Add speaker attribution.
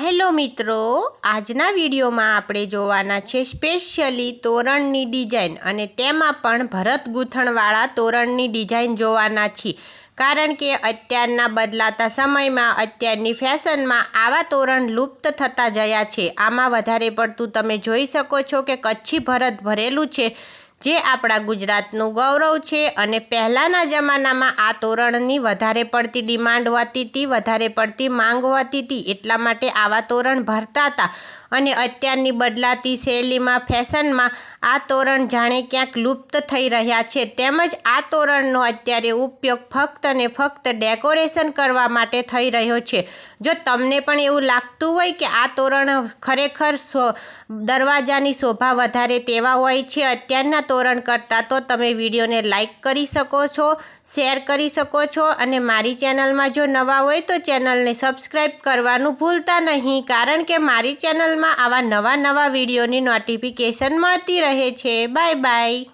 Speaker 1: hello મિત્રો આજના વિડીયોમાં આપણે જોવાના છે સ્પેશિયલી તોરણની ડિઝાઇન અને તેમાં પણ ભરત ગૂંથણવાળા તોરણની ડિઝાઇન જોવાના છીએ કારણ કે અત્યારના બદલાતા સમયમાં અત્યારની ફેશનમાં આવા તોરણ લુપ્ત થતા જયા છે આમાં વધારે પડતું તમે જોઈ શકો છો કે કચ્છી ભરત ભરેલું છે જે આપણા ગુજરાતનું ગૌરવ છે અને પહેલાંના જમાનામાં આ તોરણની વધારે પડતી ડિમાન્ડ હોતી હતી વધારે પડતી માંગ હોતી હતી એટલા માટે આવા તોરણ ભરતા હતા અને અત્યારની બદલાતી શૈલીમાં ફેશનમાં આ તોરણ જાણે ક્યાંક લુપ્ત થઈ રહ્યા છે તેમજ આ તોરણનો અત્યારે ઉપયોગ ફક્ત ને ફક્ત ડેકોરેશન કરવા માટે થઈ રહ્યો છે જો તમને પણ એવું લાગતું હોય કે આ તોરણ ખરેખર દરવાજાની શોભા વધારે તેવા હોય છે અત્યારના તોરણ કરતાં તો તમે વિડીયોને લાઇક કરી શકો છો શેર કરી શકો છો અને મારી ચેનલમાં જો નવા હોય તો ચેનલને સબસ્ક્રાઈબ કરવાનું ભૂલતા નહીં કારણ કે મારી ચેનલમાં આવા નવા નવા વિડીયોની નોટિફિકેશન મળતી રહે છે બાય બાય